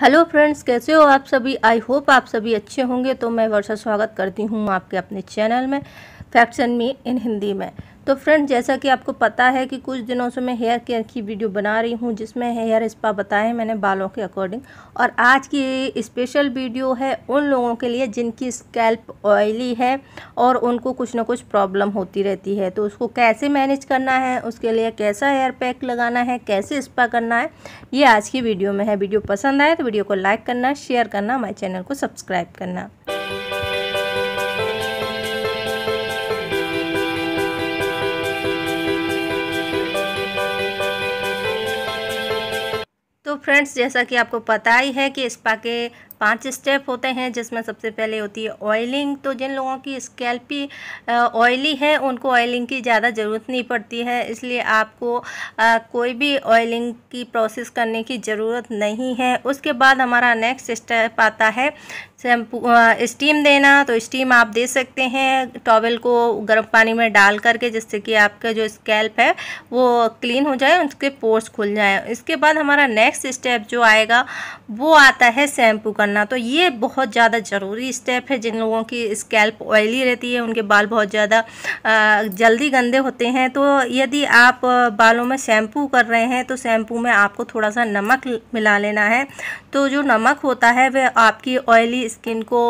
hello friends कैसे हो आप सभी आई होप आप सभी अच्छे होंगे तो मैं वर्षा स्वागत करती हूँ आपके अपने चैनल में फैक्शन में इन हिंदी में तो फ्रेंड जैसा कि आपको पता है कि कुछ दिनों से मैं हेयर केयर की वीडियो बना रही हूँ जिसमें हेयर स्पा बताए मैंने बालों के अकॉर्डिंग और आज की स्पेशल वीडियो है उन लोगों के लिए जिनकी स्कैल्प ऑयली है और उनको कुछ ना कुछ प्रॉब्लम होती रहती है तो उसको कैसे मैनेज करना है उसके लिए कैसा हेयर पैक लगाना है कैसे स्पा करना है ये आज की वीडियो में है वीडियो पसंद आए तो वीडियो को लाइक करना शेयर करना हमारे चैनल को सब्सक्राइब करना फ्रेंड्स जैसा कि आपको पता ही है कि स्पा के पांच स्टेप होते हैं जिसमें सबसे पहले होती है ऑयलिंग तो जिन लोगों की स्कैल्पी ऑयली है उनको ऑयलिंग की ज़्यादा ज़रूरत नहीं पड़ती है इसलिए आपको आ, कोई भी ऑयलिंग की प्रोसेस करने की ज़रूरत नहीं है उसके बाद हमारा नेक्स्ट स्टेप आता है शैम्पू स्टीम देना तो स्टीम आप दे सकते हैं टॉवल को गर्म पानी में डाल करके जिससे कि आपका जो स्कैल्प है वो क्लीन हो जाए उसके पोर्स खुल जाए इसके बाद हमारा नेक्स्ट स्टेप जो आएगा वो आता है शैम्पू का बनना तो ये बहुत ज़्यादा ज़रूरी स्टेप है जिन लोगों की स्कैल्प ऑयली रहती है उनके बाल बहुत ज़्यादा जल्दी गंदे होते हैं तो यदि आप बालों में शैम्पू कर रहे हैं तो शैम्पू में आपको थोड़ा सा नमक मिला लेना है तो जो नमक होता है वह आपकी ऑयली स्किन को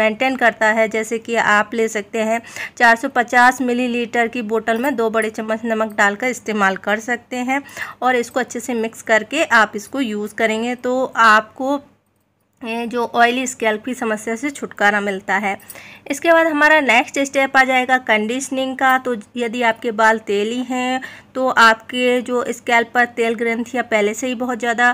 मेंटेन करता है जैसे कि आप ले सकते हैं 450 मिलीलीटर की बोतल में दो बड़े चम्मच नमक डालकर इस्तेमाल कर सकते हैं और इसको अच्छे से मिक्स करके आप इसको यूज़ करेंगे तो आपको जो ऑयली स्कैल्प की समस्या से छुटकारा मिलता है इसके बाद हमारा नेक्स्ट स्टेप आ जाएगा कंडीशनिंग का तो यदि आपके बाल तेली हैं तो आपके जो स्कैल्प पर तेल ग्रंथियाँ पहले से ही बहुत ज़्यादा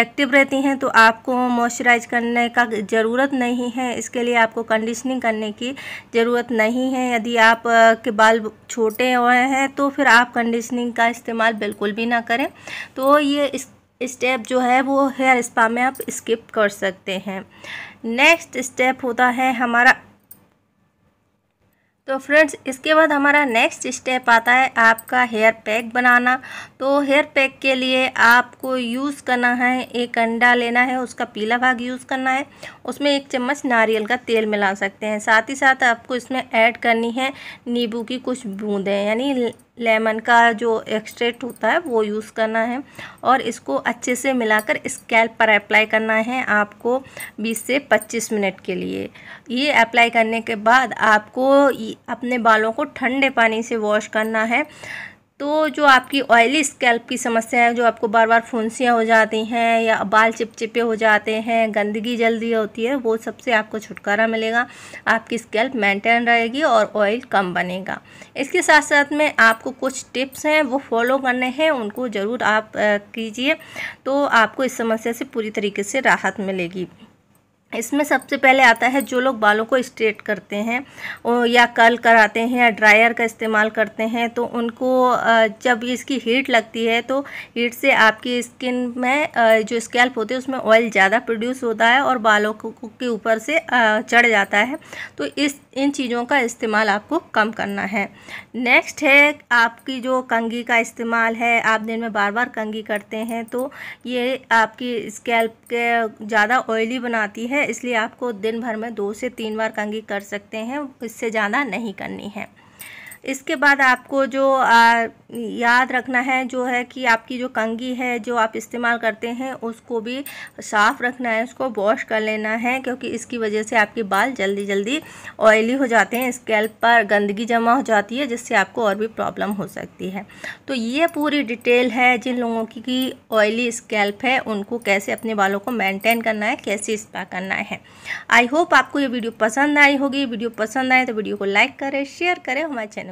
एक्टिव रहती हैं तो आपको मॉइस्चराइज करने का ज़रूरत नहीं है इसके लिए आपको कंडीशनिंग करने की ज़रूरत नहीं है यदि आप के बाल छोटे हुए हैं तो फिर आप कंडीशनिंग का इस्तेमाल बिल्कुल भी ना करें तो ये इस स्टेप जो है वो हेयर स्पा में आप स्किप कर सकते हैं नेक्स्ट स्टेप होता है हमारा तो फ्रेंड्स इसके बाद हमारा नेक्स्ट स्टेप आता है आपका हेयर पैक बनाना तो हेयर पैक के लिए आपको यूज़ करना है एक अंडा लेना है उसका पीला भाग यूज़ करना है उसमें एक चम्मच नारियल का तेल मिला सकते हैं साथ ही साथ आपको इसमें ऐड करनी है नींबू की कुछ बूंदें यानी लेमन का जो एक्सट्रेट होता है वो यूज़ करना है और इसको अच्छे से मिलाकर स्कैल्प पर अप्लाई करना है आपको 20 से 25 मिनट के लिए ये अप्लाई करने के बाद आपको अपने बालों को ठंडे पानी से वॉश करना है तो जो आपकी ऑयली स्कैल्प की समस्या है जो आपको बार बार फुंसियाँ हो जाती हैं या बाल चिपचिपे हो जाते हैं गंदगी जल्दी होती है वो सबसे आपको छुटकारा मिलेगा आपकी स्कैल्प मेंटेन रहेगी और ऑयल कम बनेगा इसके साथ साथ में आपको कुछ टिप्स हैं वो फॉलो करने हैं उनको ज़रूर आप कीजिए तो आपको इस समस्या से पूरी तरीके से राहत मिलेगी इसमें सबसे पहले आता है जो लोग बालों को स्ट्रेट करते हैं या कर्ल कराते हैं या ड्रायर का इस्तेमाल करते हैं तो उनको जब इसकी हीट लगती है तो हीट से आपकी स्किन में जो स्कैल्प होती है उसमें ऑयल ज़्यादा प्रोड्यूस होता है और बालों के ऊपर से चढ़ जाता है तो इस इन चीज़ों का इस्तेमाल आपको कम करना है नेक्स्ट है आपकी जो कंगी का इस्तेमाल है आप दिन में बार बार कंगी करते हैं तो ये आपकी स्कैल्प के ज़्यादा ऑयली बनाती है इसलिए आपको दिन भर में दो से तीन बार कंगी कर सकते हैं इससे ज़्यादा नहीं करनी है इसके बाद आपको जो आ, याद रखना है जो है कि आपकी जो कंगी है जो आप इस्तेमाल करते हैं उसको भी साफ़ रखना है उसको वॉश कर लेना है क्योंकि इसकी वजह से आपके बाल जल्दी जल्दी ऑयली हो जाते हैं स्कैल्प पर गंदगी जमा हो जाती है जिससे आपको और भी प्रॉब्लम हो सकती है तो ये पूरी डिटेल है जिन लोगों की, की ऑयली स्कैल्प है उनको कैसे अपने बालों को मेनटेन करना है कैसे स्पा करना है आई होप आपको ये वीडियो पसंद आई होगी वीडियो पसंद आए तो वीडियो को लाइक करें शेयर करें हमारे चैनल